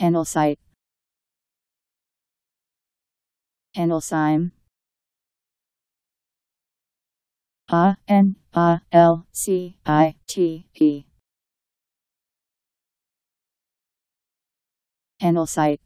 Analsite Analsime A N A L C I T E Analsite